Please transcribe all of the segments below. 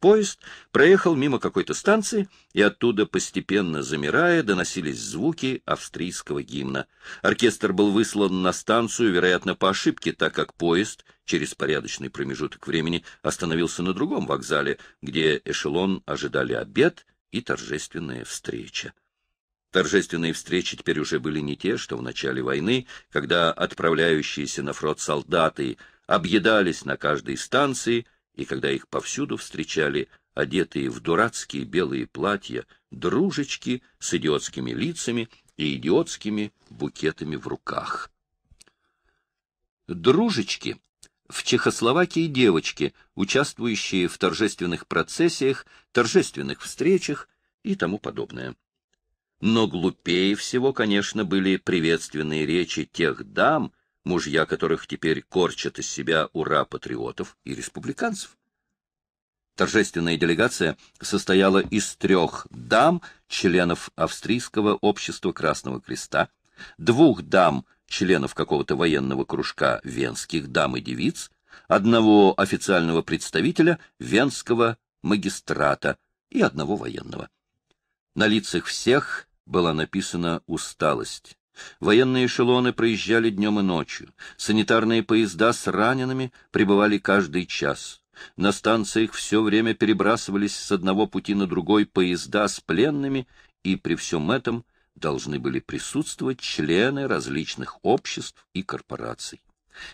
Поезд проехал мимо какой-то станции, и оттуда, постепенно замирая, доносились звуки австрийского гимна. Оркестр был выслан на станцию, вероятно, по ошибке, так как поезд через порядочный промежуток времени остановился на другом вокзале, где эшелон ожидали обед и торжественная встреча. Торжественные встречи теперь уже были не те, что в начале войны, когда отправляющиеся на фронт солдаты объедались на каждой станции — и когда их повсюду встречали одетые в дурацкие белые платья дружечки с идиотскими лицами и идиотскими букетами в руках. Дружечки в Чехословакии девочки, участвующие в торжественных процессиях, торжественных встречах и тому подобное. Но глупее всего, конечно, были приветственные речи тех дам, мужья которых теперь корчат из себя ура патриотов и республиканцев. Торжественная делегация состояла из трех дам, членов Австрийского общества Красного Креста, двух дам, членов какого-то военного кружка венских дам и девиц, одного официального представителя венского магистрата и одного военного. На лицах всех была написана усталость, Военные эшелоны проезжали днем и ночью. Санитарные поезда с ранеными прибывали каждый час. На станциях все время перебрасывались с одного пути на другой поезда с пленными, и при всем этом должны были присутствовать члены различных обществ и корпораций.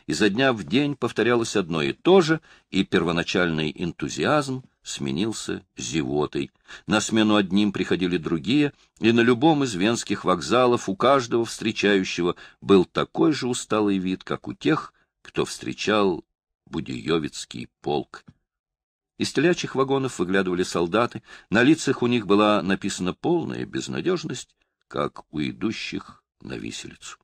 Изо дня в день повторялось одно и то же, и первоначальный энтузиазм – сменился зевотой. На смену одним приходили другие, и на любом из венских вокзалов у каждого встречающего был такой же усталый вид, как у тех, кто встречал Будиевицкий полк. Из телячьих вагонов выглядывали солдаты, на лицах у них была написана полная безнадежность, как у идущих на виселицу.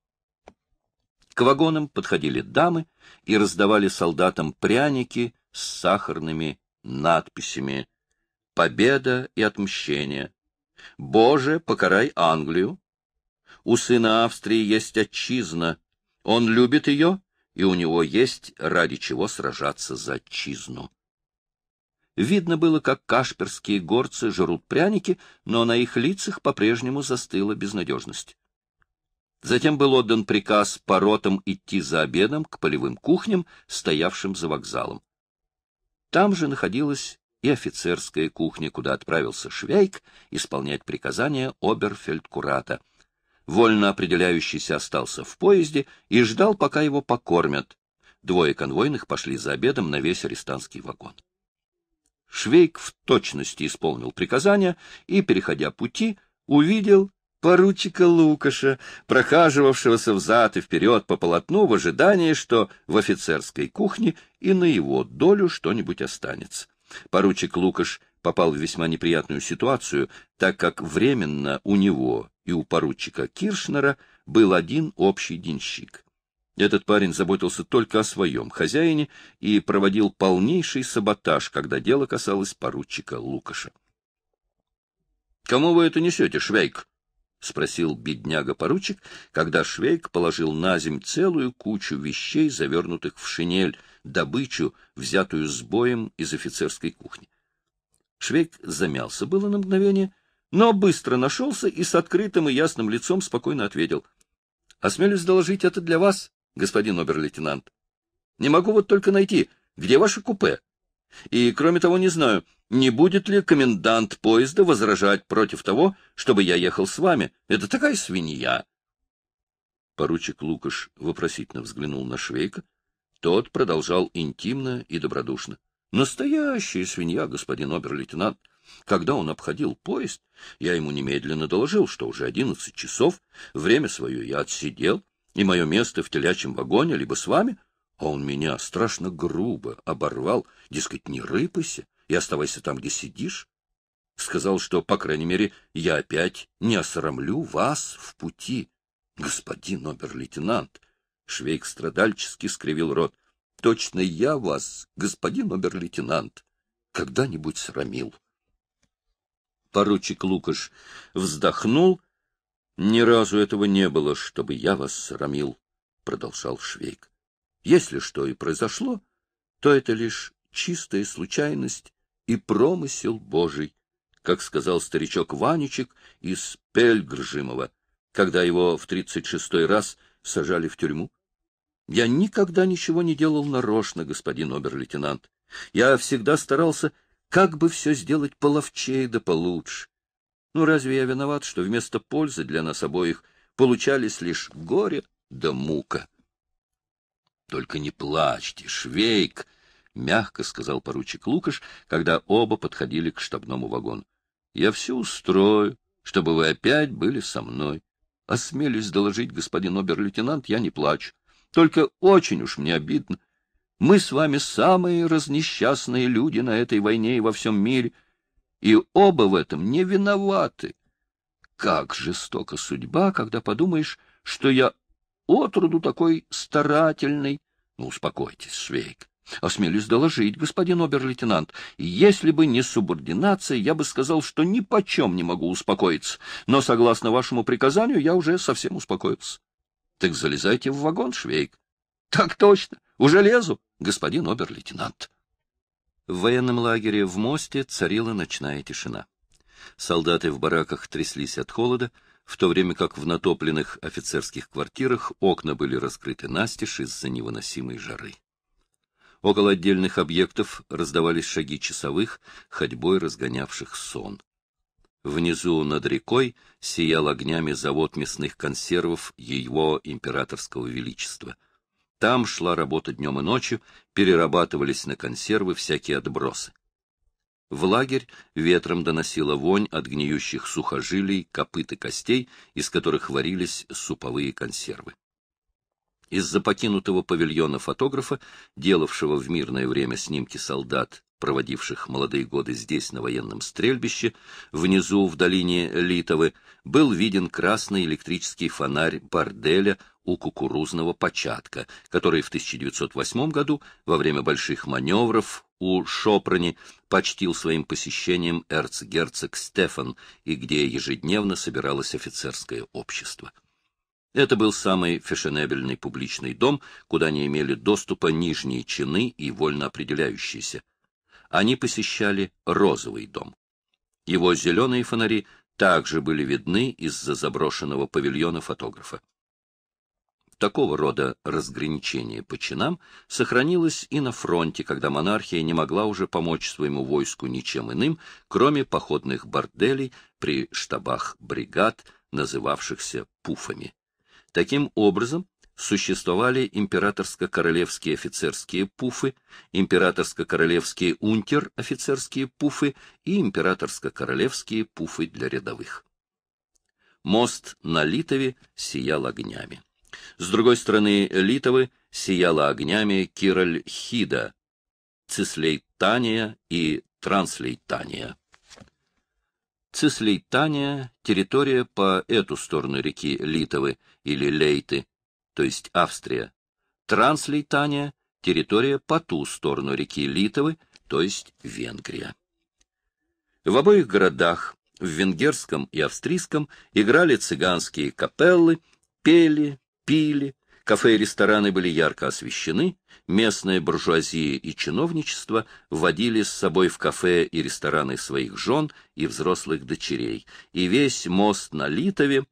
К вагонам подходили дамы и раздавали солдатам пряники с сахарными надписями «Победа и отмщение», «Боже, покарай Англию», «У сына Австрии есть отчизна, он любит ее, и у него есть ради чего сражаться за отчизну». Видно было, как кашперские горцы жрут пряники, но на их лицах по-прежнему застыла безнадежность. Затем был отдан приказ по ротам идти за обедом к полевым кухням, стоявшим за вокзалом. Там же находилась и офицерская кухня, куда отправился Швейк исполнять приказания оберфельдкурата. Вольно определяющийся остался в поезде и ждал, пока его покормят. Двое конвойных пошли за обедом на весь арестантский вагон. Швейк в точности исполнил приказания и, переходя пути, увидел поручика Лукаша, прохаживавшегося взад и вперед по полотну в ожидании, что в офицерской кухне и на его долю что-нибудь останется. Поручик Лукаш попал в весьма неприятную ситуацию, так как временно у него и у поручика Киршнера был один общий денщик. Этот парень заботился только о своем хозяине и проводил полнейший саботаж, когда дело касалось поручика Лукаша. — Кому вы это несете, Швейк? — спросил бедняга-поручик, когда Швейк положил на земь целую кучу вещей, завернутых в шинель, добычу, взятую с боем из офицерской кухни. Швейк замялся было на мгновение, но быстро нашелся и с открытым и ясным лицом спокойно ответил. — Осмелюсь доложить это для вас, господин обер-лейтенант. Не могу вот только найти, где ваше купе? — и, кроме того, не знаю, не будет ли комендант поезда возражать против того, чтобы я ехал с вами. Это такая свинья. Поручик Лукаш вопросительно взглянул на Швейка. Тот продолжал интимно и добродушно. — Настоящая свинья, господин обер-лейтенант. Когда он обходил поезд, я ему немедленно доложил, что уже одиннадцать часов, время свое я отсидел, и мое место в телячьем вагоне либо с вами, а он меня страшно грубо оборвал, дескать, не рыпайся и оставайся там, где сидишь. Сказал, что, по крайней мере, я опять не осрамлю вас в пути. Господин обер-лейтенант, Швейк страдальчески скривил рот, точно я вас, господин обер-лейтенант, когда-нибудь срамил. Поручик Лукаш вздохнул. — Ни разу этого не было, чтобы я вас срамил, — продолжал Швейк. Если что и произошло, то это лишь чистая случайность и промысел Божий, как сказал старичок Ванечек из Пельгржимова, когда его в тридцать шестой раз сажали в тюрьму. Я никогда ничего не делал нарочно, господин обер-лейтенант. Я всегда старался как бы все сделать половчее да получше. Ну, разве я виноват, что вместо пользы для нас обоих получались лишь горе да мука? Только не плачьте, Швейк, — мягко сказал поручик Лукаш, когда оба подходили к штабному вагону. — Я все устрою, чтобы вы опять были со мной. Осмелюсь доложить, господин обер-лейтенант, я не плачу. Только очень уж мне обидно. Мы с вами самые разнесчастные люди на этой войне и во всем мире, и оба в этом не виноваты. Как жестока судьба, когда подумаешь, что я отроду такой старательный. Ну, успокойтесь, Швейк. Осмелюсь доложить, господин обер-лейтенант, если бы не субординация, я бы сказал, что ни почем не могу успокоиться, но, согласно вашему приказанию, я уже совсем успокоился. Так залезайте в вагон, Швейк. Так точно, уже лезу, господин обер-лейтенант. В военном лагере в Мосте царила ночная тишина. Солдаты в бараках тряслись от холода, в то время как в натопленных офицерских квартирах окна были раскрыты настежь из-за невыносимой жары. Около отдельных объектов раздавались шаги часовых, ходьбой разгонявших сон. Внизу над рекой сиял огнями завод мясных консервов его императорского величества. Там шла работа днем и ночью, перерабатывались на консервы всякие отбросы. В лагерь ветром доносила вонь от гниющих сухожилий, копыт и костей, из которых варились суповые консервы. Из-за покинутого павильона фотографа, делавшего в мирное время снимки солдат проводивших молодые годы здесь, на военном стрельбище, внизу, в долине Литовы, был виден красный электрический фонарь борделя у кукурузного початка, который в 1908 году во время больших маневров у Шопрани почтил своим посещением эрцгерцог Стефан и где ежедневно собиралось офицерское общество. Это был самый фешенебельный публичный дом, куда не имели доступа нижние чины и вольно определяющиеся они посещали розовый дом. Его зеленые фонари также были видны из-за заброшенного павильона фотографа. Такого рода разграничение по чинам сохранилось и на фронте, когда монархия не могла уже помочь своему войску ничем иным, кроме походных борделей при штабах бригад, называвшихся пуфами. Таким образом, существовали императорско-королевские офицерские пуфы, императорско-королевские унтер-офицерские пуфы и императорско-королевские пуфы для рядовых. Мост на Литове сиял огнями. С другой стороны Литовы сияла огнями Кираль-Хида, Цислейтания и Транслейтания. Цислейтания – территория по эту сторону реки Литовы или Лейты, то есть Австрия, Транслейтания, территория по ту сторону реки Литовы, то есть Венгрия. В обоих городах, в венгерском и австрийском, играли цыганские капеллы, пели, пили, кафе и рестораны были ярко освещены, местная буржуазия и чиновничество вводили с собой в кафе и рестораны своих жен и взрослых дочерей, и весь мост на Литове,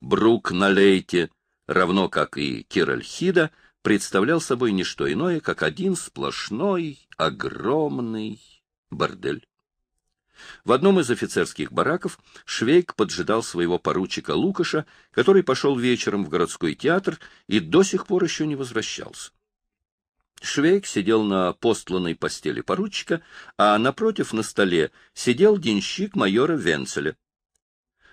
брук на Лейте, равно как и Киральхида, представлял собой не что иное, как один сплошной, огромный бордель. В одном из офицерских бараков Швейк поджидал своего поручика Лукаша, который пошел вечером в городской театр и до сих пор еще не возвращался. Швейк сидел на постланной постели поручика, а напротив на столе сидел денщик майора Венцеля.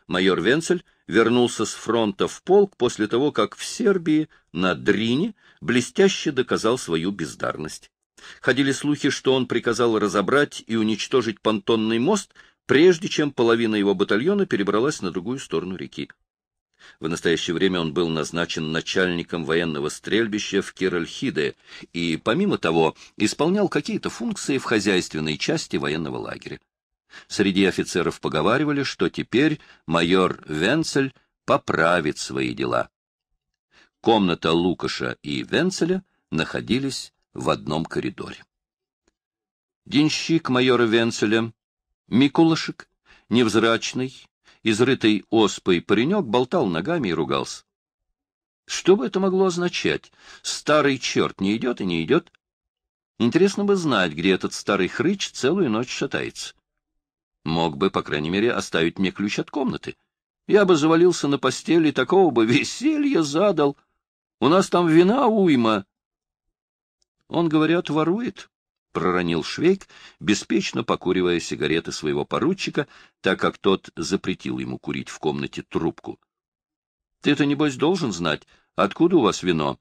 Майор Венцель вернулся с фронта в полк после того, как в Сербии на Дрине блестяще доказал свою бездарность. Ходили слухи, что он приказал разобрать и уничтожить понтонный мост, прежде чем половина его батальона перебралась на другую сторону реки. В настоящее время он был назначен начальником военного стрельбища в Киральхиде и, помимо того, исполнял какие-то функции в хозяйственной части военного лагеря. Среди офицеров поговаривали, что теперь майор Венцель поправит свои дела. Комната Лукаша и Венцеля находились в одном коридоре. Денщик майора Венцеля, Микулашек, невзрачный, изрытый оспой паренек, болтал ногами и ругался. Что бы это могло означать? Старый черт не идет и не идет. Интересно бы знать, где этот старый хрыч целую ночь шатается мог бы, по крайней мере, оставить мне ключ от комнаты. Я бы завалился на постели, такого бы веселья задал. У нас там вина уйма. Он, говорят, ворует, — проронил Швейк, беспечно покуривая сигареты своего поручика, так как тот запретил ему курить в комнате трубку. — Ты-то, небось, должен знать, откуда у вас вино?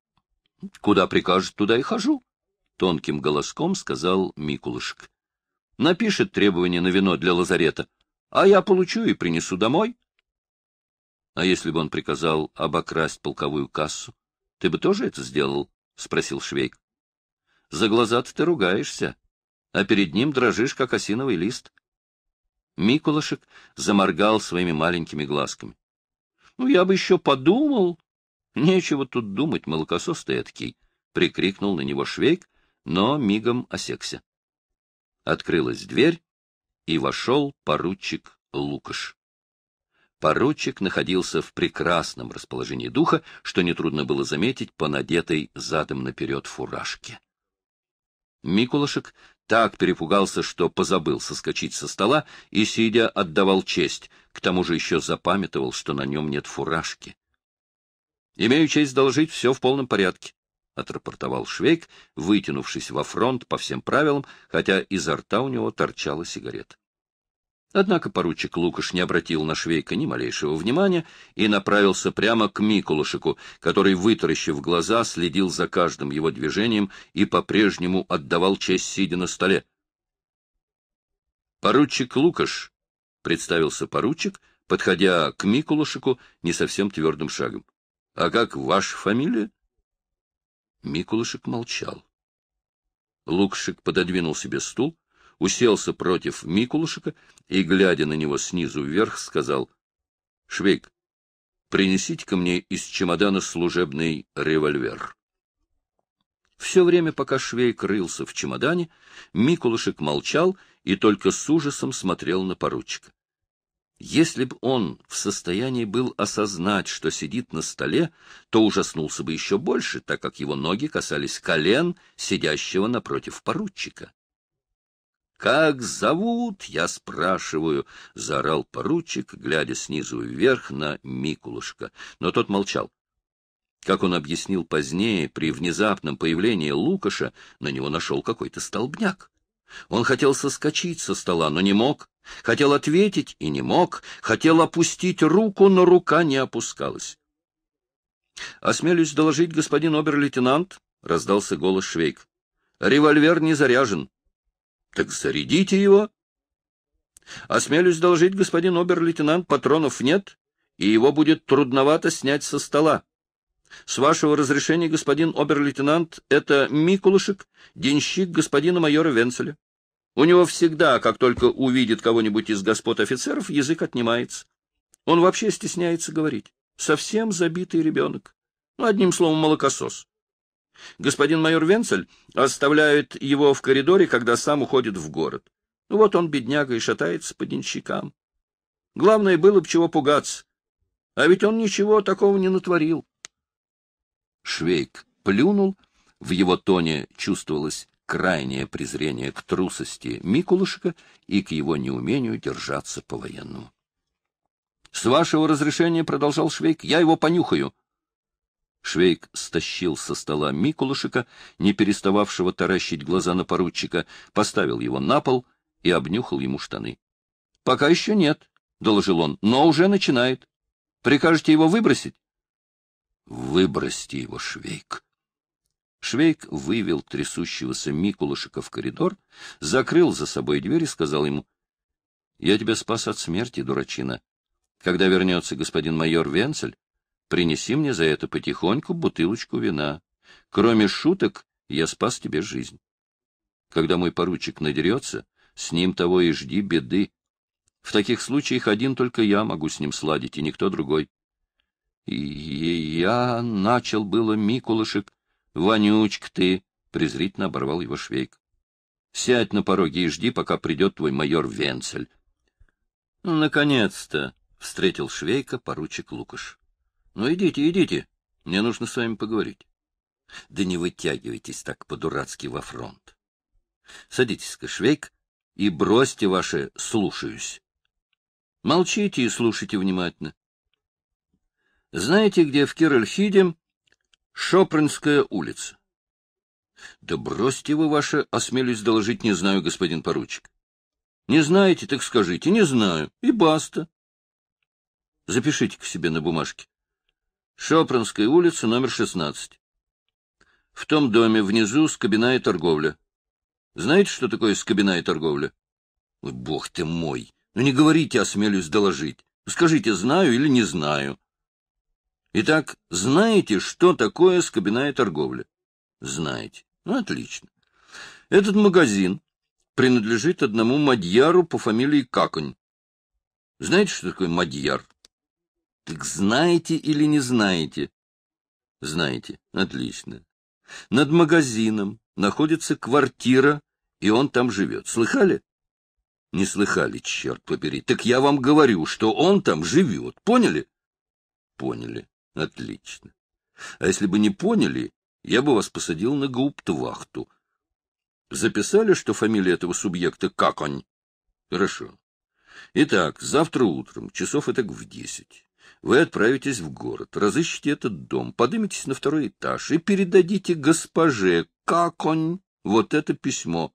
— Куда прикажут, туда и хожу, — тонким голоском сказал Микулышек напишет требование на вино для лазарета, а я получу и принесу домой. — А если бы он приказал обокрасть полковую кассу, ты бы тоже это сделал? — спросил Швейк. — За глаза-то ты ругаешься, а перед ним дрожишь, как осиновый лист. Микулашек заморгал своими маленькими глазками. — Ну, я бы еще подумал. — Нечего тут думать, молокосос ты эдакий, — прикрикнул на него Швейк, но мигом осекся. Открылась дверь, и вошел поручик Лукаш. Поручик находился в прекрасном расположении духа, что нетрудно было заметить по надетой задом наперед фуражке. Микулашек так перепугался, что позабыл соскочить со стола и, сидя, отдавал честь, к тому же еще запамятовал, что на нем нет фуражки. «Имею честь доложить, все в полном порядке отрапортовал Швейк, вытянувшись во фронт по всем правилам, хотя изо рта у него торчала сигарета. Однако поручик Лукаш не обратил на Швейка ни малейшего внимания и направился прямо к Микулышику, который, вытаращив глаза, следил за каждым его движением и по-прежнему отдавал честь, сидя на столе. «Поручик Лукаш», — представился поручик, подходя к Микулышику не совсем твердым шагом. «А как ваша фамилия?» Микулышек молчал. Лукшик пододвинул себе стул, уселся против Микулышика и, глядя на него снизу вверх, сказал, — Швейк, принесите ко мне из чемодана служебный револьвер. Все время, пока Швейк рылся в чемодане, Микулышек молчал и только с ужасом смотрел на поручика. Если бы он в состоянии был осознать, что сидит на столе, то ужаснулся бы еще больше, так как его ноги касались колен сидящего напротив поручика. «Как зовут?» — я спрашиваю, — заорал поручик, глядя снизу вверх на Микулушка. Но тот молчал. Как он объяснил позднее, при внезапном появлении Лукаша на него нашел какой-то столбняк. Он хотел соскочить со стола, но не мог. Хотел ответить и не мог, хотел опустить руку, но рука не опускалась. — Осмелюсь доложить, господин обер-лейтенант, — раздался голос Швейк. — Револьвер не заряжен. — Так зарядите его. — Осмелюсь доложить, господин обер-лейтенант, патронов нет, и его будет трудновато снять со стола. С вашего разрешения, господин обер-лейтенант, это Микулышек, денщик господина майора Венцеля. У него всегда, как только увидит кого-нибудь из господ офицеров, язык отнимается. Он вообще стесняется говорить. Совсем забитый ребенок. Ну, одним словом, молокосос. Господин майор Венцель оставляет его в коридоре, когда сам уходит в город. Ну, вот он, бедняга, и шатается по денщикам. Главное, было бы чего пугаться. А ведь он ничего такого не натворил. Швейк плюнул, в его тоне чувствовалось крайнее презрение к трусости Микулышика и к его неумению держаться по-военному. — С вашего разрешения, — продолжал Швейк, — я его понюхаю. Швейк стащил со стола Микулышика, не перестававшего таращить глаза на поручика, поставил его на пол и обнюхал ему штаны. — Пока еще нет, — доложил он, — но уже начинает. Прикажете его выбросить? — Выбросьте его, Швейк, Швейк вывел трясущегося Микулышика в коридор, закрыл за собой дверь и сказал ему, — Я тебя спас от смерти, дурачина. Когда вернется господин майор Венцель, принеси мне за это потихоньку бутылочку вина. Кроме шуток, я спас тебе жизнь. Когда мой поручик надерется, с ним того и жди беды. В таких случаях один только я могу с ним сладить, и никто другой. И я начал было Микулышек, Вонючка ты, — презрительно оборвал его Швейк. — Сядь на пороге и жди, пока придет твой майор Венцель. Ну, — Наконец-то! — встретил Швейка поручик Лукаш. — Ну, идите, идите. Мне нужно с вами поговорить. — Да не вытягивайтесь так по-дурацки во фронт. — Садитесь-ка, Швейк, и бросьте ваше «слушаюсь». Молчите и слушайте внимательно. Знаете, где в Киральхиде Шопринская улица. — Да бросьте вы ваше, осмелюсь доложить, не знаю, господин поручик. — Не знаете, так скажите, не знаю, и баста. Запишите к себе на бумажке. Шопринская улица, номер 16. В том доме внизу скобина и торговля. Знаете, что такое скобина и торговля? — Бог ты мой! Ну не говорите, осмелюсь доложить. Скажите, знаю или не знаю. Итак, знаете, что такое скобяная торговля? Знаете. Ну, отлично. Этот магазин принадлежит одному мадьяру по фамилии Каконь. Знаете, что такое мадьяр? Так знаете или не знаете? Знаете. Отлично. Над магазином находится квартира, и он там живет. Слыхали? Не слыхали, черт побери. Так я вам говорю, что он там живет. Поняли? Поняли. Отлично. А если бы не поняли, я бы вас посадил на гауптвахту. Записали, что фамилия этого субъекта Каконь? Хорошо. Итак, завтра утром, часов это в десять, вы отправитесь в город, разыщите этот дом, подымитесь на второй этаж и передадите госпоже Каконь вот это письмо,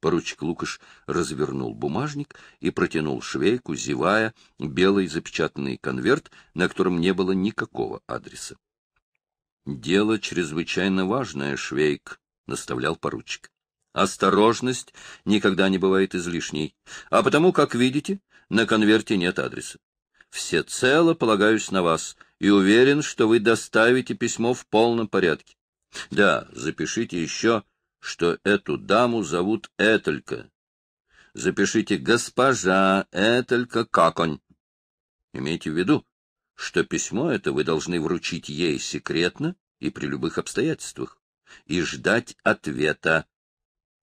Поручик Лукаш развернул бумажник и протянул швейку, зевая, белый запечатанный конверт, на котором не было никакого адреса. — Дело чрезвычайно важное, швейк, — наставлял поручик. — Осторожность никогда не бывает излишней, а потому, как видите, на конверте нет адреса. Всецело полагаюсь на вас и уверен, что вы доставите письмо в полном порядке. Да, запишите еще что эту даму зовут Этелька. Запишите «Госпожа Этелька Каконь». Имейте в виду, что письмо это вы должны вручить ей секретно и при любых обстоятельствах, и ждать ответа.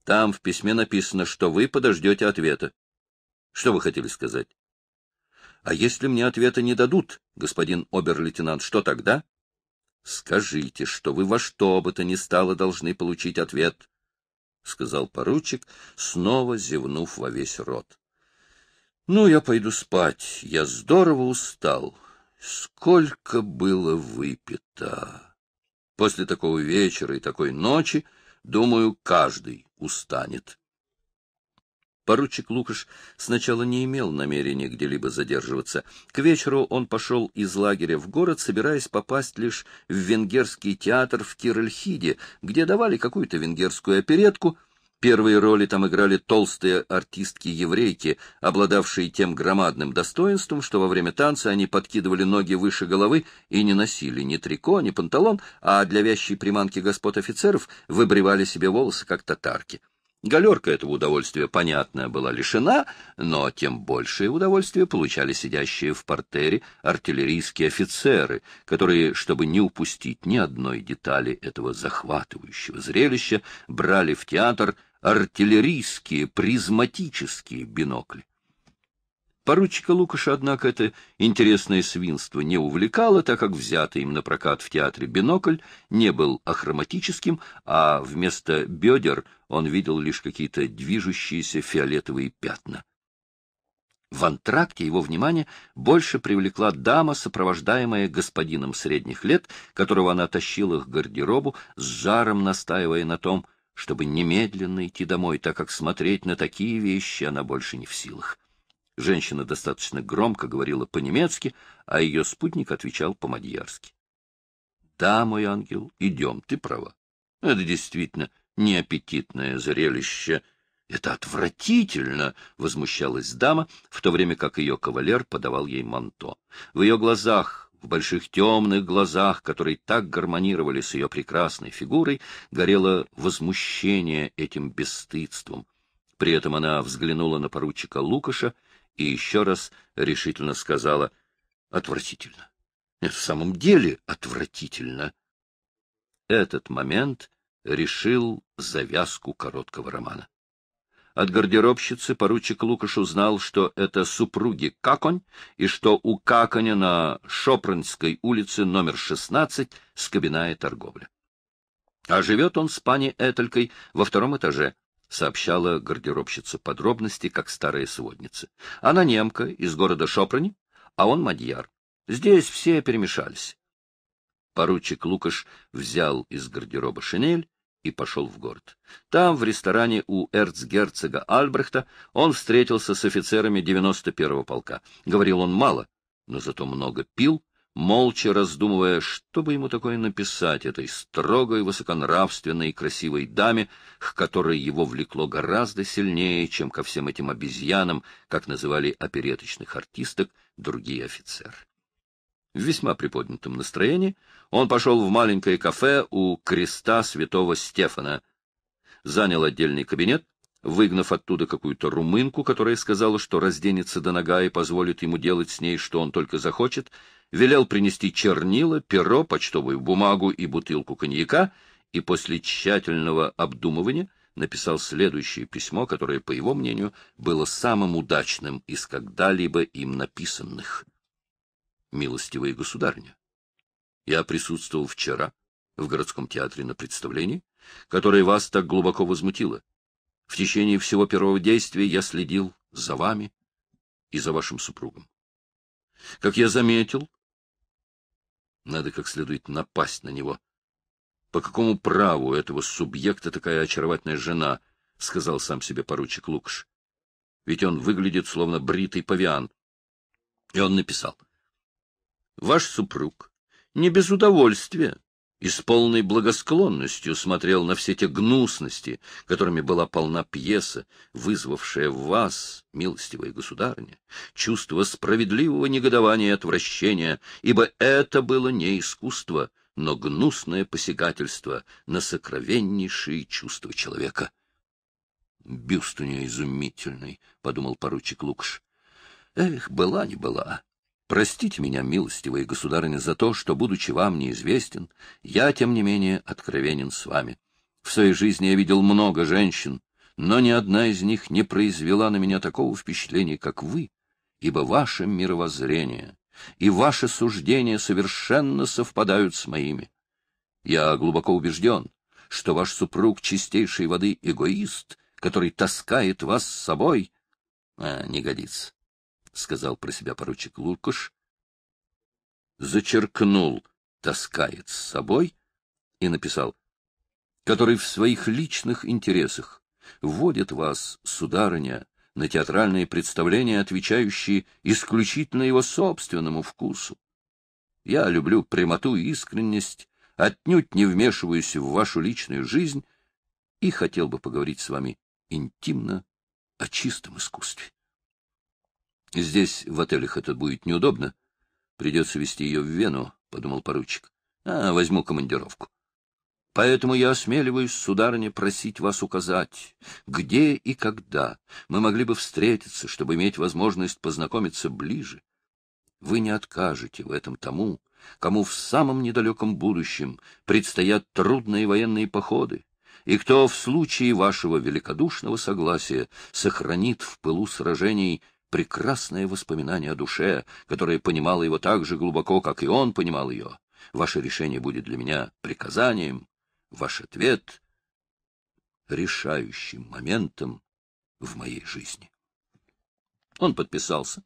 Там в письме написано, что вы подождете ответа. Что вы хотели сказать? А если мне ответа не дадут, господин обер-лейтенант, что тогда? Скажите, что вы во что бы то ни стало должны получить ответ, — сказал поручик, снова зевнув во весь рот. — Ну, я пойду спать. Я здорово устал. Сколько было выпито! После такого вечера и такой ночи, думаю, каждый устанет. Поручик Лукаш сначала не имел намерения где-либо задерживаться. К вечеру он пошел из лагеря в город, собираясь попасть лишь в венгерский театр в Кирельхиде, где давали какую-то венгерскую оперетку. Первые роли там играли толстые артистки-еврейки, обладавшие тем громадным достоинством, что во время танца они подкидывали ноги выше головы и не носили ни трико, ни панталон, а для вящей приманки господ офицеров выбривали себе волосы, как татарки. Галерка этого удовольствия, понятно, была лишена, но тем большее удовольствие получали сидящие в портере артиллерийские офицеры, которые, чтобы не упустить ни одной детали этого захватывающего зрелища, брали в театр артиллерийские призматические бинокли. Поручика Лукаша, однако, это интересное свинство не увлекало, так как взятый им на прокат в театре бинокль не был ахроматическим, а вместо бедер он видел лишь какие-то движущиеся фиолетовые пятна. В антракте его внимание больше привлекла дама, сопровождаемая господином средних лет, которого она тащила к гардеробу, с жаром настаивая на том, чтобы немедленно идти домой, так как смотреть на такие вещи она больше не в силах. Женщина достаточно громко говорила по-немецки, а ее спутник отвечал по-мадьярски. — Да, мой ангел, идем, ты права. Это действительно неаппетитное зрелище. Это отвратительно! — возмущалась дама, в то время как ее кавалер подавал ей манто. В ее глазах, в больших темных глазах, которые так гармонировали с ее прекрасной фигурой, горело возмущение этим бесстыдством. При этом она взглянула на поручика Лукаша — и еще раз решительно сказала «Отвратительно». Это в самом деле отвратительно. Этот момент решил завязку короткого романа. От гардеробщицы поручик Лукаш узнал, что это супруги Каконь, и что у Каконя на Шопронской улице номер 16 скобяная торговля. А живет он с пани Этелькой во втором этаже. — сообщала гардеробщица подробности, как старая сводница. «Она немка из города Шопрани, а он мадьяр. Здесь все перемешались». Поручик Лукаш взял из гардероба шинель и пошел в город. Там, в ресторане у эрцгерцога Альбрехта, он встретился с офицерами 91-го полка. Говорил он мало, но зато много пил — молча раздумывая, что бы ему такое написать этой строгой, высоконравственной и красивой даме, к которой его влекло гораздо сильнее, чем ко всем этим обезьянам, как называли опереточных артисток другие офицеры. В весьма приподнятом настроении он пошел в маленькое кафе у креста святого Стефана, занял отдельный кабинет, выгнав оттуда какую-то румынку, которая сказала, что разденется до нога и позволит ему делать с ней, что он только захочет, велел принести чернила, перо, почтовую бумагу и бутылку коньяка, и после тщательного обдумывания написал следующее письмо, которое, по его мнению, было самым удачным из когда-либо им написанных. «Милостивые государня, я присутствовал вчера в городском театре на представлении, которое вас так глубоко возмутило. В течение всего первого действия я следил за вами и за вашим супругом. Как я заметил, надо как следует напасть на него. По какому праву этого субъекта такая очаровательная жена, — сказал сам себе поручик Лукаш. Ведь он выглядит словно бритый павиан. И он написал. Ваш супруг не без удовольствия и с полной благосклонностью смотрел на все те гнусности, которыми была полна пьеса, вызвавшая в вас, милостивая государыня, чувство справедливого негодования и отвращения, ибо это было не искусство, но гнусное посягательство на сокровеннейшие чувства человека. «Бюст у нее изумительный», — подумал поручик Лукш. «Эх, была не была. Простите меня, милостивые государыня, за то, что, будучи вам неизвестен, я, тем не менее, откровенен с вами. В своей жизни я видел много женщин, но ни одна из них не произвела на меня такого впечатления, как вы, ибо ваше мировоззрение и ваши суждения совершенно совпадают с моими. Я глубоко убежден, что ваш супруг чистейшей воды эгоист, который таскает вас с собой, а, не годится сказал про себя поручик Лукаш, зачеркнул «таскает с собой» и написал, который в своих личных интересах вводит вас, сударыня, на театральные представления, отвечающие исключительно его собственному вкусу. Я люблю прямоту и искренность, отнюдь не вмешиваюсь в вашу личную жизнь и хотел бы поговорить с вами интимно о чистом искусстве. Здесь, в отелях, это будет неудобно. Придется везти ее в Вену, — подумал поручик. А, возьму командировку. Поэтому я осмеливаюсь, сударыня, просить вас указать, где и когда мы могли бы встретиться, чтобы иметь возможность познакомиться ближе. Вы не откажете в этом тому, кому в самом недалеком будущем предстоят трудные военные походы, и кто в случае вашего великодушного согласия сохранит в пылу сражений прекрасное воспоминание о душе, которая понимала его так же глубоко, как и он понимал ее. Ваше решение будет для меня приказанием, ваш ответ — решающим моментом в моей жизни. Он подписался,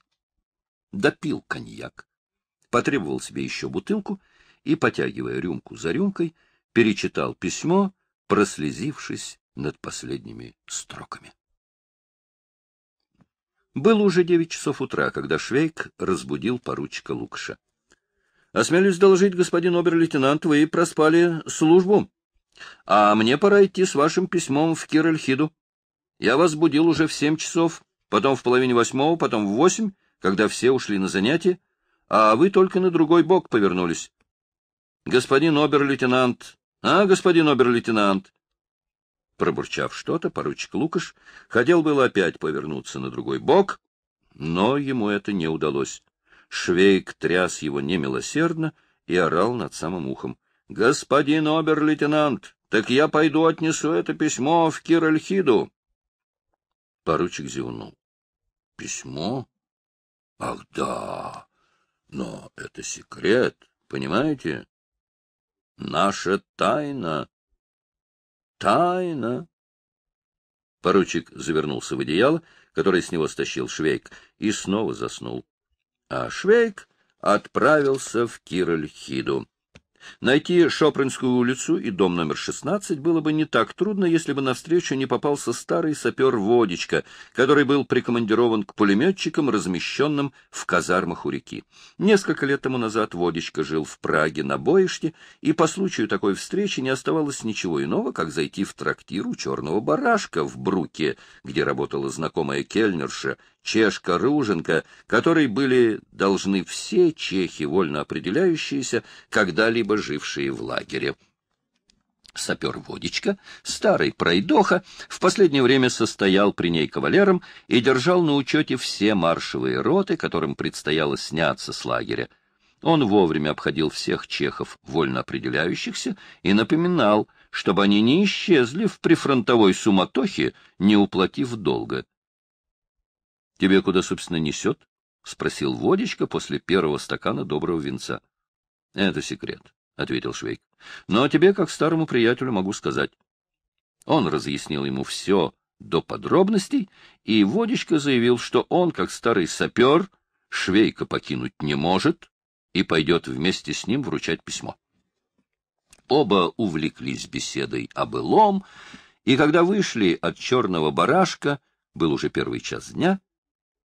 допил коньяк, потребовал себе еще бутылку и, потягивая рюмку за рюмкой, перечитал письмо, прослезившись над последними строками. Было уже девять часов утра, когда Швейк разбудил поручика Лукша. — Осмелюсь доложить, господин обер-лейтенант, вы проспали службу. А мне пора идти с вашим письмом в Киральхиду. Я вас будил уже в семь часов, потом в половине восьмого, потом в восемь, когда все ушли на занятия, а вы только на другой бок повернулись. — Господин обер-лейтенант! А, господин обер-лейтенант! Пробурчав что-то, поручик Лукаш хотел было опять повернуться на другой бок, но ему это не удалось. Швейк тряс его немилосердно и орал над самым ухом. — Господин обер-лейтенант, так я пойду отнесу это письмо в Киральхиду. Поручик зевнул. — Письмо? — Ах, да! Но это секрет, понимаете? Наша тайна! Тайна! Поручик завернулся в одеяло, которое с него стащил Швейк, и снова заснул. А Швейк отправился в Кирольхиду. Найти Шопринскую улицу и дом номер 16 было бы не так трудно, если бы навстречу не попался старый сапер Водичка, который был прикомандирован к пулеметчикам, размещенным в казармах у реки. Несколько лет тому назад Водичка жил в Праге на боишке, и по случаю такой встречи не оставалось ничего иного, как зайти в трактир у черного барашка в Бруке, где работала знакомая кельнерша чешка Руженко, которой были должны все чехи, вольно определяющиеся, когда-либо жившие в лагере. Сапер Водичка, старый пройдоха, в последнее время состоял при ней кавалером и держал на учете все маршевые роты, которым предстояло сняться с лагеря. Он вовремя обходил всех чехов, вольно определяющихся, и напоминал, чтобы они не исчезли в прифронтовой суматохе, не уплатив долга. Тебе куда, собственно, несет? — спросил Водичка после первого стакана доброго винца. — Это секрет, — ответил Швейк. — Но тебе, как старому приятелю, могу сказать. Он разъяснил ему все до подробностей, и Водичка заявил, что он, как старый сапер, Швейка покинуть не может и пойдет вместе с ним вручать письмо. Оба увлеклись беседой о былом, и когда вышли от черного барашка, был уже первый час дня,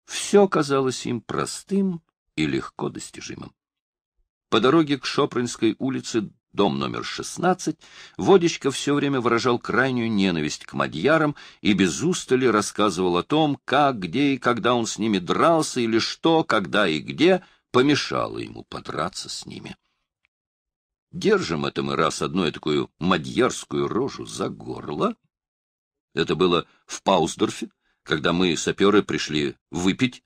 все казалось им простым и легко достижимым. По дороге к Шопринской улице, дом номер 16, Водичка все время выражал крайнюю ненависть к мадьярам и без устали рассказывал о том, как, где и когда он с ними дрался, или что, когда и где помешало ему подраться с ними. Держим это мы раз одной такую мадьярскую рожу за горло. Это было в Паусдорфе, когда мы, саперы, пришли выпить.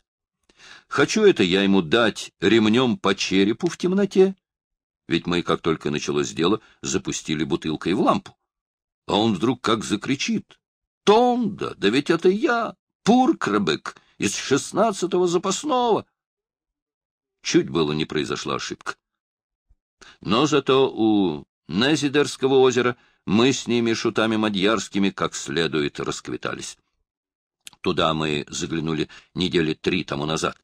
Хочу это я ему дать ремнем по черепу в темноте. Ведь мы, как только началось дело, запустили бутылкой в лампу. А он вдруг как закричит. «Тонда, да ведь это я, Пуркрабек, из шестнадцатого запасного!» Чуть было не произошла ошибка. Но зато у Незидерского озера мы с ними шутами мадьярскими как следует расквитались. Туда мы заглянули недели три тому назад.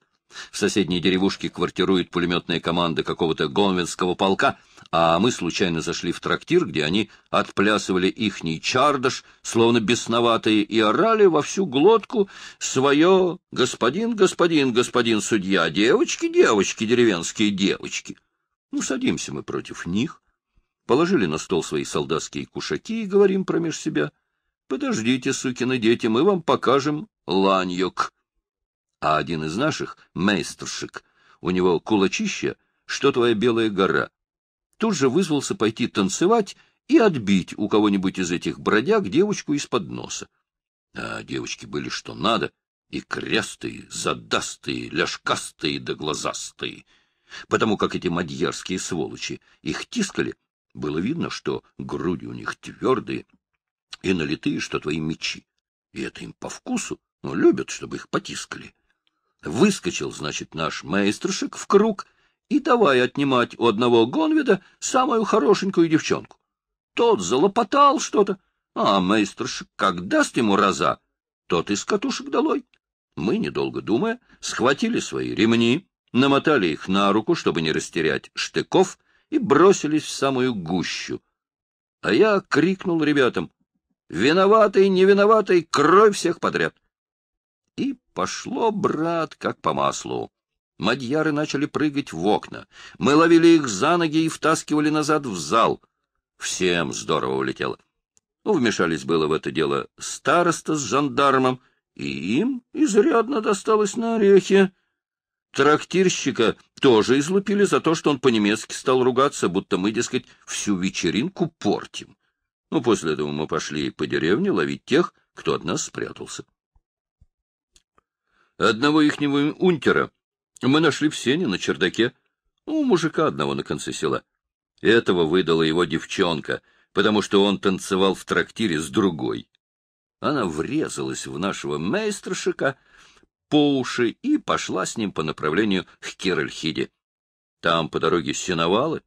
В соседней деревушке квартирует пулеметная команда какого-то гомельского полка, а мы случайно зашли в трактир, где они отплясывали ихний чардаш, словно бесноватые, и орали во всю глотку свое «Господин, господин, господин судья, девочки, девочки, деревенские девочки». Ну, садимся мы против них, положили на стол свои солдатские кушаки и говорим промеж себя — «Подождите, сукины дети, мы вам покажем ланьёк». А один из наших, мейстершик, у него кулачища, что твоя белая гора, тут же вызвался пойти танцевать и отбить у кого-нибудь из этих бродяг девочку из-под носа. А девочки были что надо, и крестые, задастые, ляжкастые да глазастые. Потому как эти мадьярские сволочи их тискали, было видно, что груди у них твердые, и налитые, что твои мечи. И это им по вкусу, но любят, чтобы их потискали. Выскочил, значит, наш мейстершик в круг и давай отнимать у одного Гонвида самую хорошенькую девчонку. Тот залопотал что-то, а мейстершик как даст ему раза, тот из катушек долой. Мы, недолго думая, схватили свои ремни, намотали их на руку, чтобы не растерять штыков, и бросились в самую гущу. А я крикнул ребятам Виноватый, не виноватый, кровь всех подряд. И пошло, брат, как по маслу. Мадьяры начали прыгать в окна. Мы ловили их за ноги и втаскивали назад в зал. Всем здорово улетело. Ну, вмешались было в это дело староста с жандармом, и им изрядно досталось на орехи. Трактирщика тоже излупили за то, что он по-немецки стал ругаться, будто мы, дескать, всю вечеринку портим. Ну, после этого мы пошли по деревне ловить тех, кто от нас спрятался. Одного ихнего унтера мы нашли в сене на чердаке, у мужика одного на конце села. Этого выдала его девчонка, потому что он танцевал в трактире с другой. Она врезалась в нашего мейстершика по уши и пошла с ним по направлению к Киральхиде. Там по дороге сеновалы,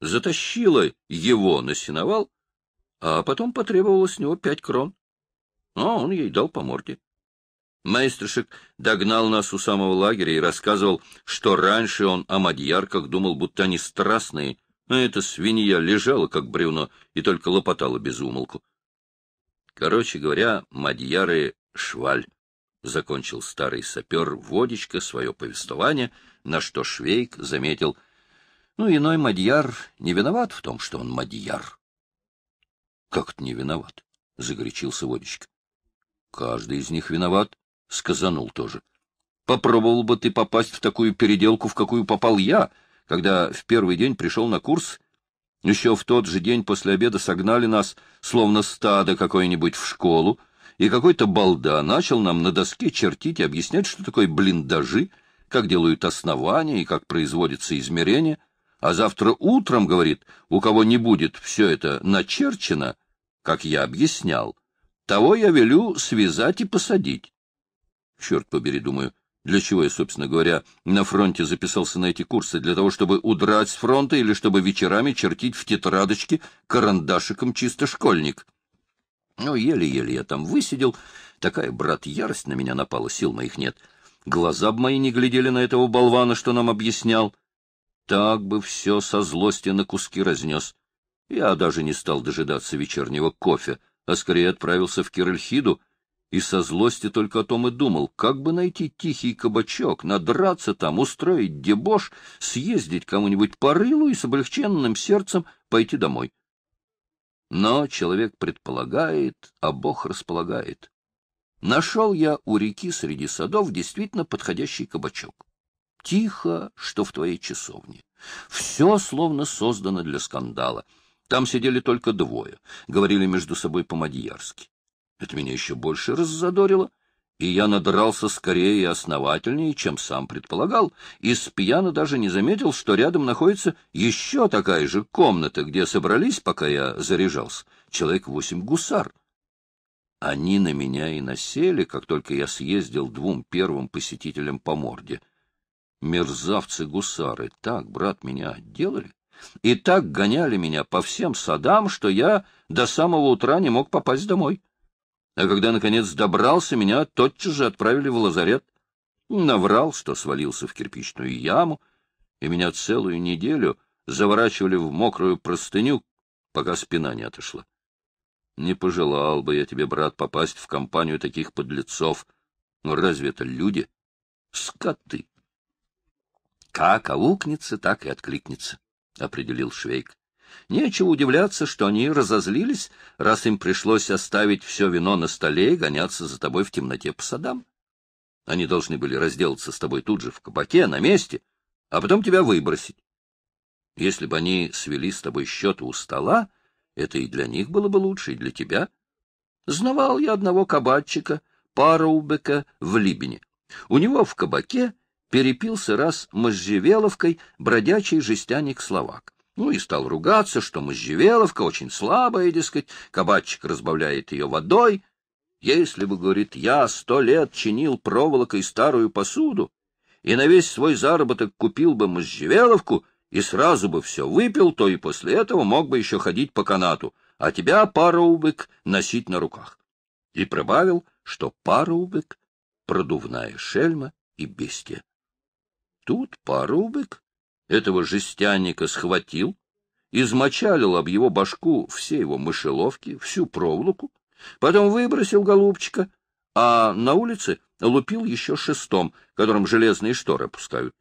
затащила его на сеновал, а потом потребовала с него пять крон. А он ей дал по морде. Мейстершик догнал нас у самого лагеря и рассказывал, что раньше он о мадьярках думал, будто они страстные, а эта свинья лежала, как бревно, и только лопотала без умолку. Короче говоря, мадьяры — шваль. — закончил старый сапер водичка свое повествование, на что Швейк заметил. — Ну, иной мадьяр не виноват в том, что он мадьяр. — Как это не виноват? — загорячился водичка. — Каждый из них виноват, — сказанул тоже. — Попробовал бы ты попасть в такую переделку, в какую попал я, когда в первый день пришел на курс. Еще в тот же день после обеда согнали нас, словно стадо какое-нибудь, в школу, и какой-то балда начал нам на доске чертить и объяснять, что такое блиндажи, как делают основания и как производится измерение — а завтра утром, говорит, у кого не будет все это начерчено, как я объяснял, того я велю связать и посадить. Черт побери, думаю, для чего я, собственно говоря, на фронте записался на эти курсы? Для того, чтобы удрать с фронта или чтобы вечерами чертить в тетрадочке карандашиком чисто школьник? Ну, еле-еле я там высидел. Такая, брат, ярость на меня напала, сил моих нет. Глаза б мои не глядели на этого болвана, что нам объяснял так бы все со злости на куски разнес. Я даже не стал дожидаться вечернего кофе, а скорее отправился в Киральхиду и со злости только о том и думал, как бы найти тихий кабачок, надраться там, устроить дебош, съездить кому-нибудь по рылу и с облегченным сердцем пойти домой. Но человек предполагает, а Бог располагает. Нашел я у реки среди садов действительно подходящий кабачок. Тихо, что в твоей часовне. Все словно создано для скандала. Там сидели только двое, говорили между собой по-мадьярски. Это меня еще больше раззадорило, и я надрался скорее и основательнее, чем сам предполагал, и с пьяна даже не заметил, что рядом находится еще такая же комната, где собрались, пока я заряжался, человек восемь гусар. Они на меня и насели, как только я съездил двум первым посетителям по морде — мерзавцы-гусары так, брат, меня делали и так гоняли меня по всем садам, что я до самого утра не мог попасть домой. А когда, наконец, добрался, меня тотчас же отправили в лазарет. Наврал, что свалился в кирпичную яму, и меня целую неделю заворачивали в мокрую простыню, пока спина не отошла. Не пожелал бы я тебе, брат, попасть в компанию таких подлецов. Но разве это люди? Скоты! Как аукнется, так и откликнется, — определил Швейк. Нечего удивляться, что они разозлились, раз им пришлось оставить все вино на столе и гоняться за тобой в темноте по садам. Они должны были разделаться с тобой тут же в кабаке, на месте, а потом тебя выбросить. Если бы они свели с тобой счеты у стола, это и для них было бы лучше, и для тебя. Знавал я одного кабачика, пароубека в Либине. У него в кабаке перепился раз Можжевеловкой бродячий жестяник-словак. Ну и стал ругаться, что Можжевеловка очень слабая, дескать, кабачик разбавляет ее водой. Если бы, говорит, я сто лет чинил проволокой старую посуду и на весь свой заработок купил бы Можжевеловку и сразу бы все выпил, то и после этого мог бы еще ходить по канату, а тебя, пароубек, носить на руках. И прибавил, что пароубек — продувная шельма и бестия тут Порубик этого жестяника схватил, измочалил об его башку все его мышеловки, всю проволоку, потом выбросил голубчика, а на улице лупил еще шестом, которым железные шторы опускают.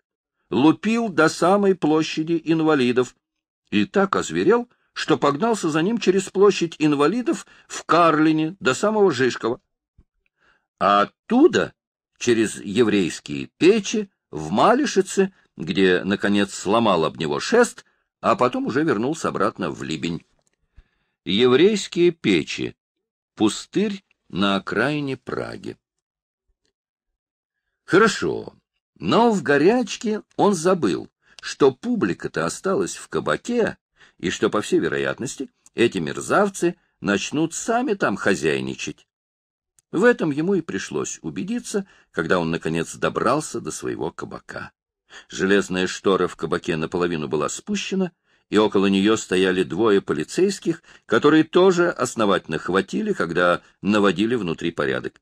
Лупил до самой площади инвалидов и так озверел, что погнался за ним через площадь инвалидов в Карлине до самого Жишкова. А оттуда, через еврейские печи, в Малишице, где, наконец, сломал об него шест, а потом уже вернулся обратно в Либень. Еврейские печи. Пустырь на окраине Праги. Хорошо, но в горячке он забыл, что публика-то осталась в кабаке, и что, по всей вероятности, эти мерзавцы начнут сами там хозяйничать. В этом ему и пришлось убедиться, когда он, наконец, добрался до своего кабака. Железная штора в кабаке наполовину была спущена, и около нее стояли двое полицейских, которые тоже основательно хватили, когда наводили внутри порядок.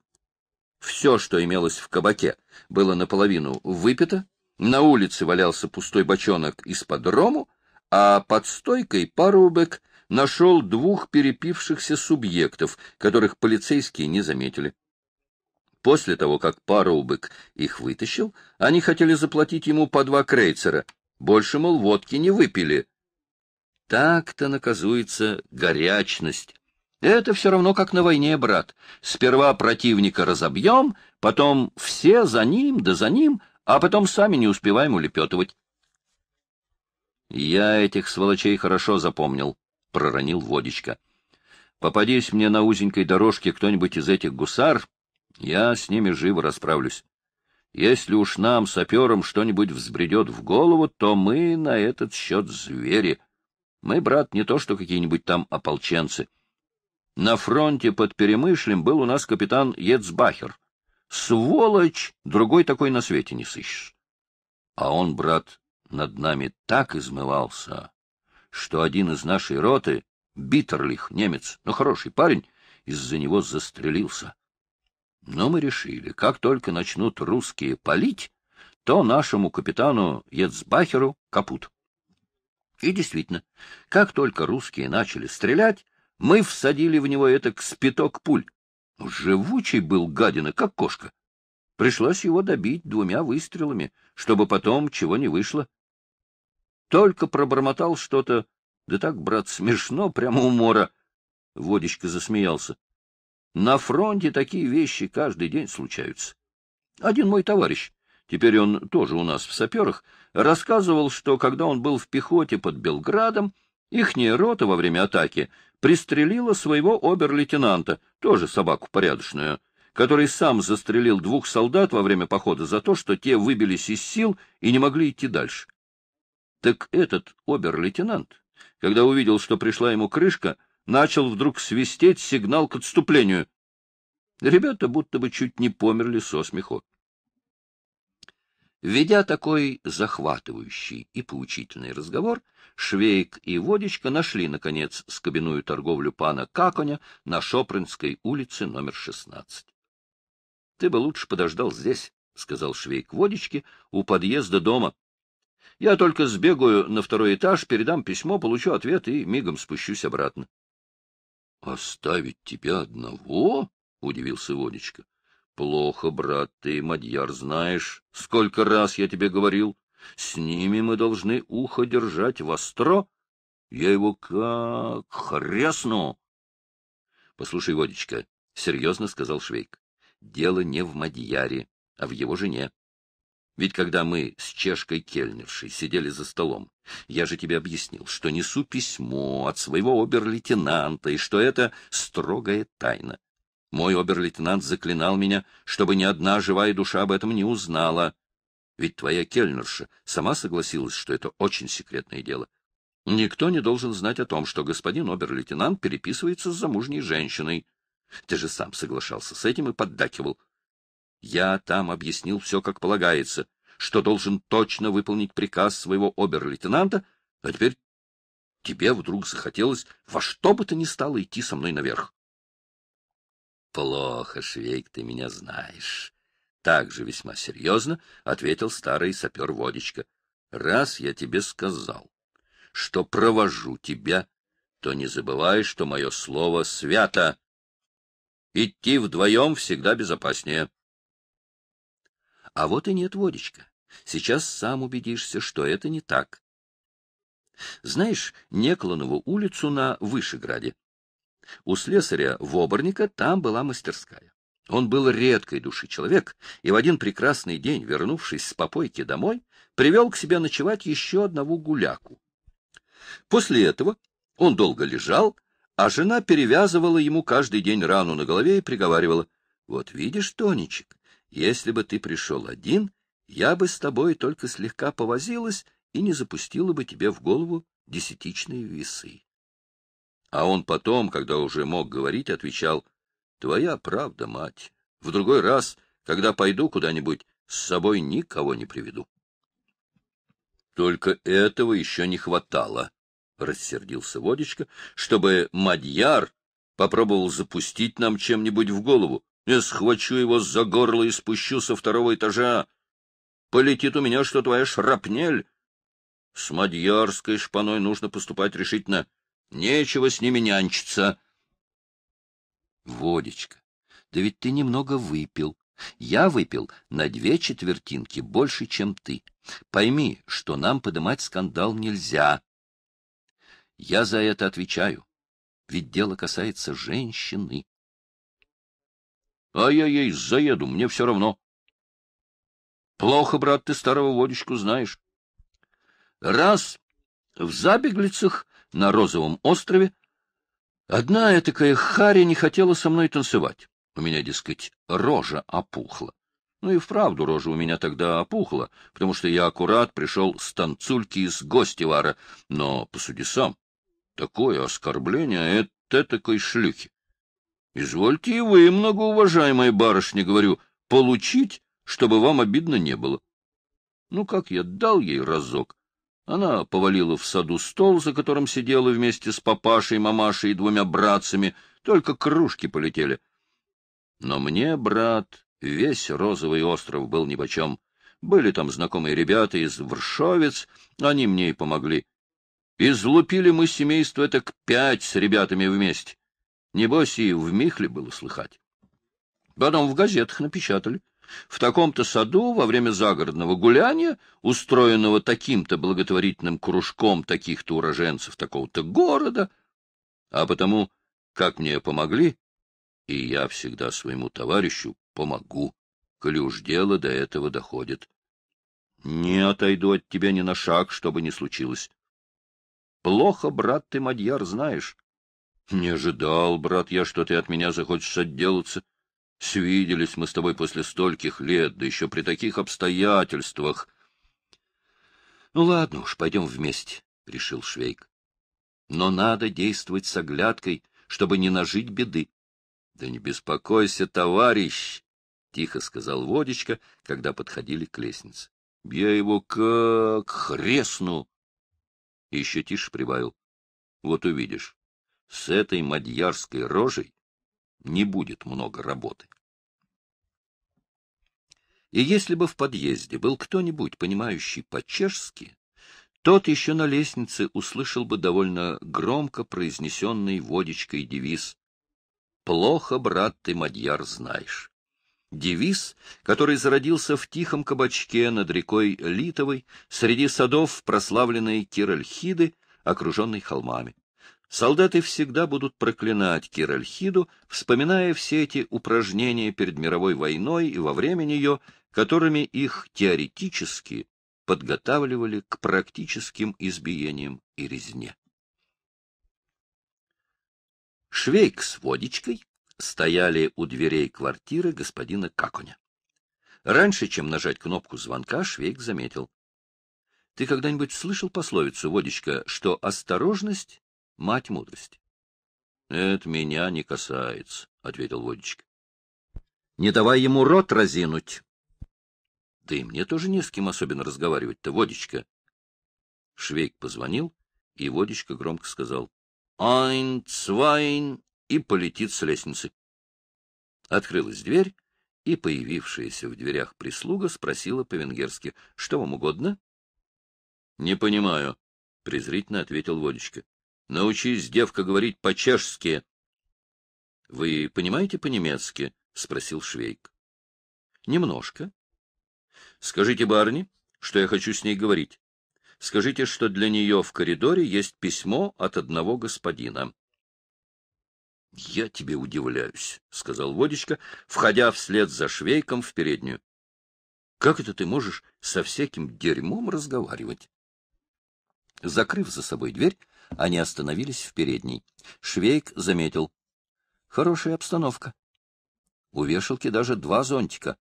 Все, что имелось в кабаке, было наполовину выпито, на улице валялся пустой бочонок из-под рому, а под стойкой парубек нашел двух перепившихся субъектов, которых полицейские не заметили. После того, как Парубык их вытащил, они хотели заплатить ему по два крейцера. Больше, мол, водки не выпили. Так-то наказуется горячность. Это все равно как на войне, брат. Сперва противника разобьем, потом все за ним, да за ним, а потом сами не успеваем улепетывать. Я этих сволочей хорошо запомнил. — проронил водичка. — Попадись мне на узенькой дорожке кто-нибудь из этих гусар, я с ними живо расправлюсь. Если уж нам, саперам, что-нибудь взбредет в голову, то мы на этот счет звери. Мы, брат, не то что какие-нибудь там ополченцы. На фронте под Перемышлем был у нас капитан Ецбахер. Сволочь! Другой такой на свете не сыщешь. А он, брат, над нами так измывался что один из нашей роты, Биттерлих, немец, но хороший парень, из-за него застрелился. Но мы решили, как только начнут русские палить, то нашему капитану Ецбахеру капут. И действительно, как только русские начали стрелять, мы всадили в него этот спиток пуль. Живучий был гадина, как кошка. Пришлось его добить двумя выстрелами, чтобы потом чего не вышло. Только пробормотал что-то. Да так, брат, смешно, прямо умора. Водичка засмеялся. На фронте такие вещи каждый день случаются. Один мой товарищ, теперь он тоже у нас в саперах, рассказывал, что когда он был в пехоте под Белградом, ихняя рота во время атаки пристрелила своего обер-лейтенанта, тоже собаку порядочную, который сам застрелил двух солдат во время похода за то, что те выбились из сил и не могли идти дальше. Так этот обер-лейтенант, когда увидел, что пришла ему крышка, начал вдруг свистеть сигнал к отступлению. Ребята будто бы чуть не померли со смеху. Ведя такой захватывающий и поучительный разговор, Швейк и Водичка нашли, наконец, скобяную торговлю пана Каконя на Шопринской улице номер 16. — Ты бы лучше подождал здесь, — сказал Швейк Водичке у подъезда дома. Я только сбегаю на второй этаж, передам письмо, получу ответ и мигом спущусь обратно. — Оставить тебя одного? — удивился Водичка. Плохо, брат, ты, Мадьяр, знаешь, сколько раз я тебе говорил. С ними мы должны ухо держать востро. Я его как хрясну. — Послушай, Водичка, – серьезно сказал Швейк, — дело не в Мадьяре, а в его жене. Ведь когда мы с чешкой Кельнершей сидели за столом, я же тебе объяснил, что несу письмо от своего обер-лейтенанта и что это строгая тайна. Мой обер-лейтенант заклинал меня, чтобы ни одна живая душа об этом не узнала. Ведь твоя кельнерша сама согласилась, что это очень секретное дело. Никто не должен знать о том, что господин обер-лейтенант переписывается с замужней женщиной. Ты же сам соглашался с этим и поддакивал. Я там объяснил все как полагается, что должен точно выполнить приказ своего обер-лейтенанта, а теперь тебе вдруг захотелось во что бы то ни стало идти со мной наверх. Плохо, Швейк, ты меня знаешь. Так же весьма серьезно ответил старый сапер Водичка. Раз я тебе сказал, что провожу тебя, то не забывай, что мое слово свято. Идти вдвоем всегда безопаснее. А вот и нет, водичка. Сейчас сам убедишься, что это не так. Знаешь Неклонову улицу на Вышеграде? У слесаря Воборника там была мастерская. Он был редкой души человек, и в один прекрасный день, вернувшись с попойки домой, привел к себе ночевать еще одного гуляку. После этого он долго лежал, а жена перевязывала ему каждый день рану на голове и приговаривала, «Вот видишь, Тонечек, если бы ты пришел один, я бы с тобой только слегка повозилась и не запустила бы тебе в голову десятичные весы. А он потом, когда уже мог говорить, отвечал, «Твоя правда, мать. В другой раз, когда пойду куда-нибудь, с собой никого не приведу». «Только этого еще не хватало», — рассердился Водичка, — «чтобы Мадьяр попробовал запустить нам чем-нибудь в голову. Я схвачу его за горло и спущу со второго этажа. Полетит у меня, что твоя шрапнель. С мадьярской шпаной нужно поступать решительно. Нечего с ними нянчиться. Водичка, да ведь ты немного выпил. Я выпил на две четвертинки больше, чем ты. Пойми, что нам поднимать скандал нельзя. Я за это отвечаю, ведь дело касается женщины. А я ей заеду, мне все равно. Плохо, брат, ты старого водичку знаешь. Раз в Забеглицах на Розовом острове одна этакая Харя не хотела со мной танцевать. У меня, дескать, рожа опухла. Ну и вправду рожа у меня тогда опухла, потому что я аккурат пришел с танцульки из Гостевара, но, посуди сам, такое оскорбление — это такой шлюхи. Извольте и вы, многоуважаемая барышня, говорю, получить, чтобы вам обидно не было. Ну как я дал ей разок. Она повалила в саду стол, за которым сидела вместе с папашей, мамашей и двумя братцами, только кружки полетели. Но мне, брат, весь розовый остров был нипочем. Были там знакомые ребята из Вршовец, они мне и помогли. Излупили мы семейство это к пять с ребятами вместе. Небось, и в Михле было слыхать. Потом в газетах напечатали. В таком-то саду во время загородного гуляния, устроенного таким-то благотворительным кружком таких-то уроженцев такого-то города, а потому, как мне помогли, и я всегда своему товарищу помогу, коли уж дело до этого доходит. Не отойду от тебя ни на шаг, чтобы не случилось. Плохо, брат ты, Мадьяр, знаешь. — Не ожидал, брат, я, что ты от меня захочешь отделаться. Свиделись мы с тобой после стольких лет, да еще при таких обстоятельствах. — Ну ладно уж, пойдем вместе, — решил Швейк. — Но надо действовать с оглядкой, чтобы не нажить беды. — Да не беспокойся, товарищ, — тихо сказал Водичка, когда подходили к лестнице. — Я его как хрестну! еще тише прибавил. — Вот увидишь с этой мадьярской рожей не будет много работы. И если бы в подъезде был кто-нибудь, понимающий по-чешски, тот еще на лестнице услышал бы довольно громко произнесенный водичкой девиз «Плохо, брат, ты мадьяр знаешь». Девиз, который зародился в тихом кабачке над рекой Литовой, среди садов прославленной Киральхиды, окруженной холмами. Солдаты всегда будут проклинать Киральхиду, вспоминая все эти упражнения перед мировой войной и во время нее, которыми их теоретически подготавливали к практическим избиениям и резне. Швейк с водичкой стояли у дверей квартиры господина Каконя. Раньше, чем нажать кнопку звонка, Швейк заметил. — Ты когда-нибудь слышал пословицу, Водичка, что осторожность — мать мудрости. — Это меня не касается, — ответил водичка. — Не давай ему рот разинуть. — Да и мне тоже не с кем особенно разговаривать-то, водичка. Швейк позвонил, и водичка громко сказал «Айн, цвайн» и полетит с лестницы. Открылась дверь, и появившаяся в дверях прислуга спросила по-венгерски «Что вам угодно?» «Не понимаю», — презрительно ответил водичка. Научись, девка, говорить по-чешски. — Вы понимаете по-немецки? — спросил Швейк. — Немножко. — Скажите барни, что я хочу с ней говорить. Скажите, что для нее в коридоре есть письмо от одного господина. — Я тебе удивляюсь, — сказал Водичка, входя вслед за Швейком в переднюю. — Как это ты можешь со всяким дерьмом разговаривать? Закрыв за собой дверь, они остановились в передней. Швейк заметил. — Хорошая обстановка. У вешалки даже два зонтика.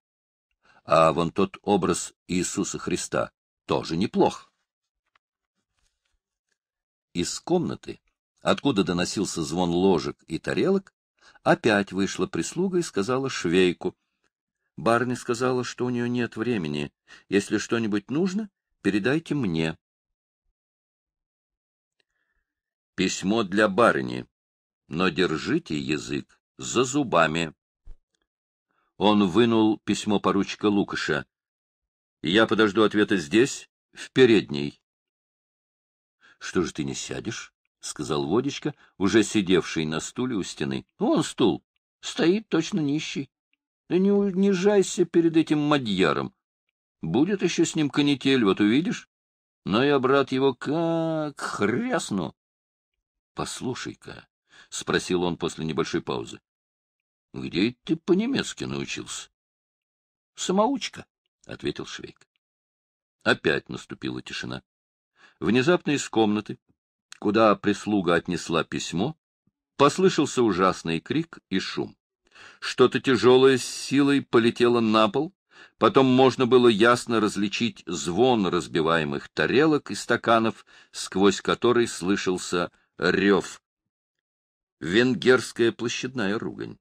А вон тот образ Иисуса Христа тоже неплох. Из комнаты, откуда доносился звон ложек и тарелок, опять вышла прислуга и сказала Швейку. Барни сказала, что у нее нет времени. Если что-нибудь нужно, передайте мне. письмо для барыни, но держите язык за зубами. Он вынул письмо поручика Лукаша. Я подожду ответа здесь, в передней. — Что же ты не сядешь? — сказал Водичка, уже сидевший на стуле у стены. — Вон стул. Стоит точно нищий. Да не унижайся перед этим мадьяром. Будет еще с ним канитель, вот увидишь. Но я, брат, его как хрясну. Послушай-ка, — спросил он после небольшой паузы, — где ты по-немецки научился? — Самоучка, — ответил Швейк. Опять наступила тишина. Внезапно из комнаты, куда прислуга отнесла письмо, послышался ужасный крик и шум. Что-то тяжелое с силой полетело на пол, потом можно было ясно различить звон разбиваемых тарелок и стаканов, сквозь который слышался рев. Венгерская площадная ругань.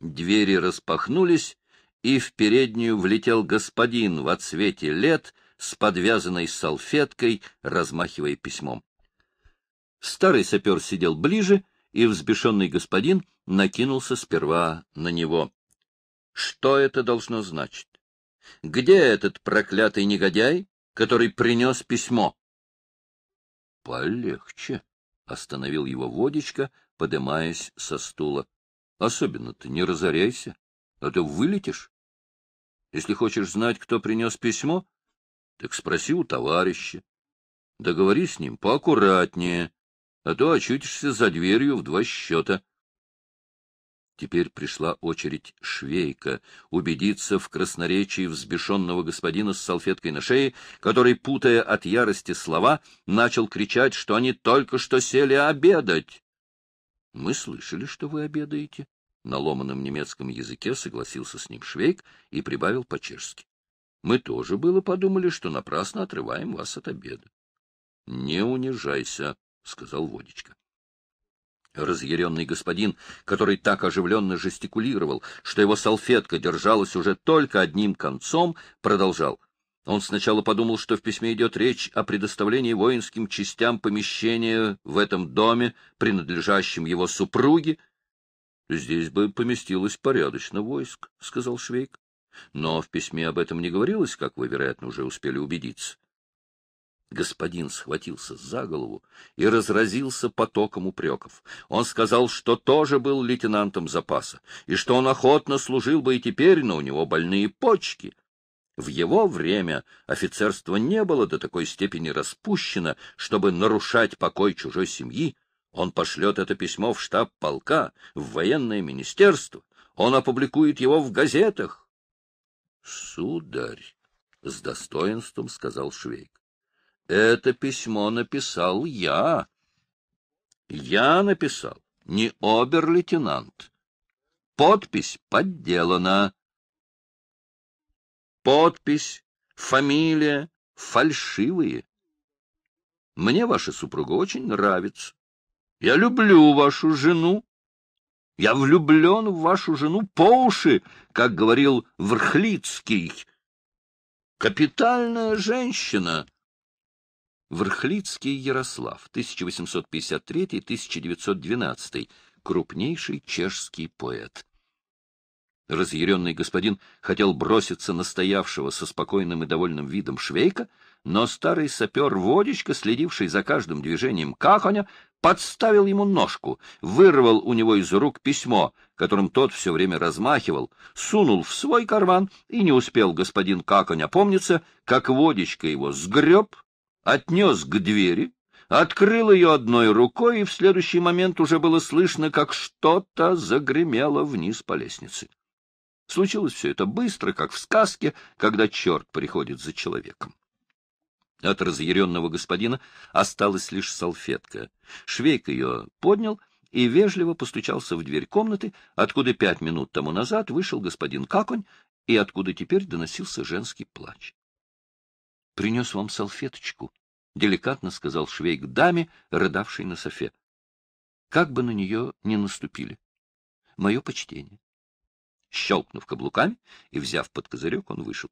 Двери распахнулись, и в переднюю влетел господин в отсвете лет с подвязанной салфеткой, размахивая письмом. Старый сапер сидел ближе, и взбешенный господин накинулся сперва на него. Что это должно значить? Где этот проклятый негодяй, который принес письмо? Полегче, Остановил его водичка, подымаясь со стула. — ты не разоряйся, а то вылетишь. Если хочешь знать, кто принес письмо, так спроси у товарища. Договори с ним поаккуратнее, а то очутишься за дверью в два счета. Теперь пришла очередь швейка убедиться в красноречии взбешенного господина с салфеткой на шее, который, путая от ярости слова, начал кричать, что они только что сели обедать. — Мы слышали, что вы обедаете. На ломаном немецком языке согласился с ним швейк и прибавил по-чешски. — Мы тоже было подумали, что напрасно отрываем вас от обеда. — Не унижайся, — сказал Водичка. Разъяренный господин, который так оживленно жестикулировал, что его салфетка держалась уже только одним концом, продолжал. Он сначала подумал, что в письме идет речь о предоставлении воинским частям помещения в этом доме, принадлежащем его супруге. — Здесь бы поместилось порядочно войск, — сказал Швейк. Но в письме об этом не говорилось, как вы, вероятно, уже успели убедиться. Господин схватился за голову и разразился потоком упреков. Он сказал, что тоже был лейтенантом запаса, и что он охотно служил бы и теперь, но у него больные почки. В его время офицерство не было до такой степени распущено, чтобы нарушать покой чужой семьи. Он пошлет это письмо в штаб полка, в военное министерство. Он опубликует его в газетах. — Сударь, — с достоинством сказал Швейк, это письмо написал я. Я написал, не обер-лейтенант. Подпись подделана. Подпись, фамилия фальшивые. Мне ваша супруга очень нравится. Я люблю вашу жену. Я влюблен в вашу жену по уши, как говорил Верхлицкий. Капитальная женщина — Верхлицкий Ярослав, 1853-1912, крупнейший чешский поэт. Разъяренный господин хотел броситься на стоявшего со спокойным и довольным видом швейка, но старый сапер-водичка, следивший за каждым движением кахоня, подставил ему ножку, вырвал у него из рук письмо, которым тот все время размахивал, сунул в свой карман, и не успел господин Каконь опомниться, как водичка его сгреб, отнес к двери, открыл ее одной рукой, и в следующий момент уже было слышно, как что-то загремело вниз по лестнице. Случилось все это быстро, как в сказке, когда черт приходит за человеком. От разъяренного господина осталась лишь салфетка. Швейк ее поднял и вежливо постучался в дверь комнаты, откуда пять минут тому назад вышел господин Каконь и откуда теперь доносился женский плач принес вам салфеточку, — деликатно сказал швейк даме, рыдавшей на софе. Как бы на нее не наступили. Мое почтение. Щелкнув каблуками и взяв под козырек, он вышел.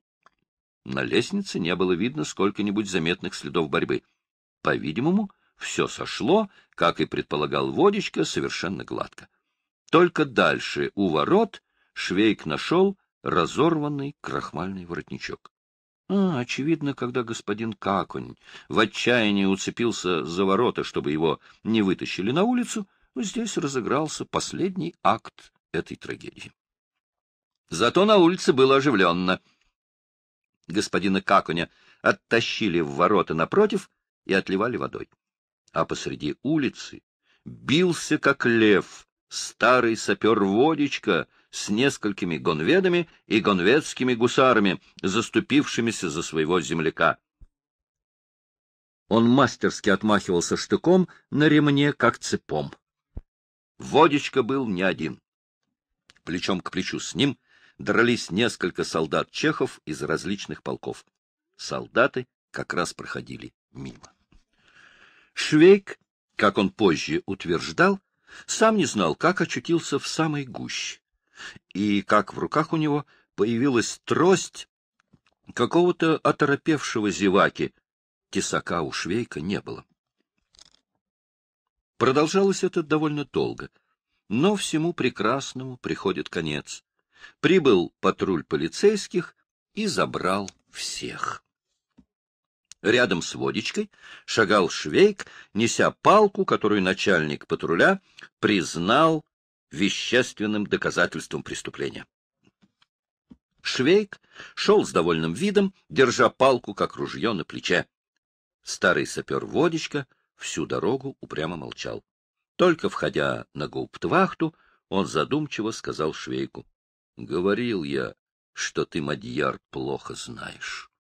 На лестнице не было видно сколько-нибудь заметных следов борьбы. По-видимому, все сошло, как и предполагал водичка, совершенно гладко. Только дальше, у ворот, Швейк нашел разорванный крахмальный воротничок. А, очевидно, когда господин Каконь в отчаянии уцепился за ворота, чтобы его не вытащили на улицу, здесь разыгрался последний акт этой трагедии. Зато на улице было оживленно. Господина Каконя оттащили в ворота напротив и отливали водой. А посреди улицы бился, как лев, старый сапер-водичка — с несколькими гонведами и гонведскими гусарами, заступившимися за своего земляка. Он мастерски отмахивался штыком на ремне, как цепом. Водичка был не один. Плечом к плечу с ним дрались несколько солдат чехов из различных полков. Солдаты как раз проходили мимо. Швейк, как он позже утверждал, сам не знал, как очутился в самой гуще и как в руках у него появилась трость какого-то оторопевшего зеваки. Тесака у швейка не было. Продолжалось это довольно долго, но всему прекрасному приходит конец. Прибыл патруль полицейских и забрал всех. Рядом с водичкой шагал швейк, неся палку, которую начальник патруля признал вещественным доказательством преступления. Швейк шел с довольным видом, держа палку, как ружье, на плече. Старый сапер-водичка всю дорогу упрямо молчал. Только входя на гауптвахту, он задумчиво сказал Швейку. — Говорил я, что ты, Мадьяр, плохо знаешь.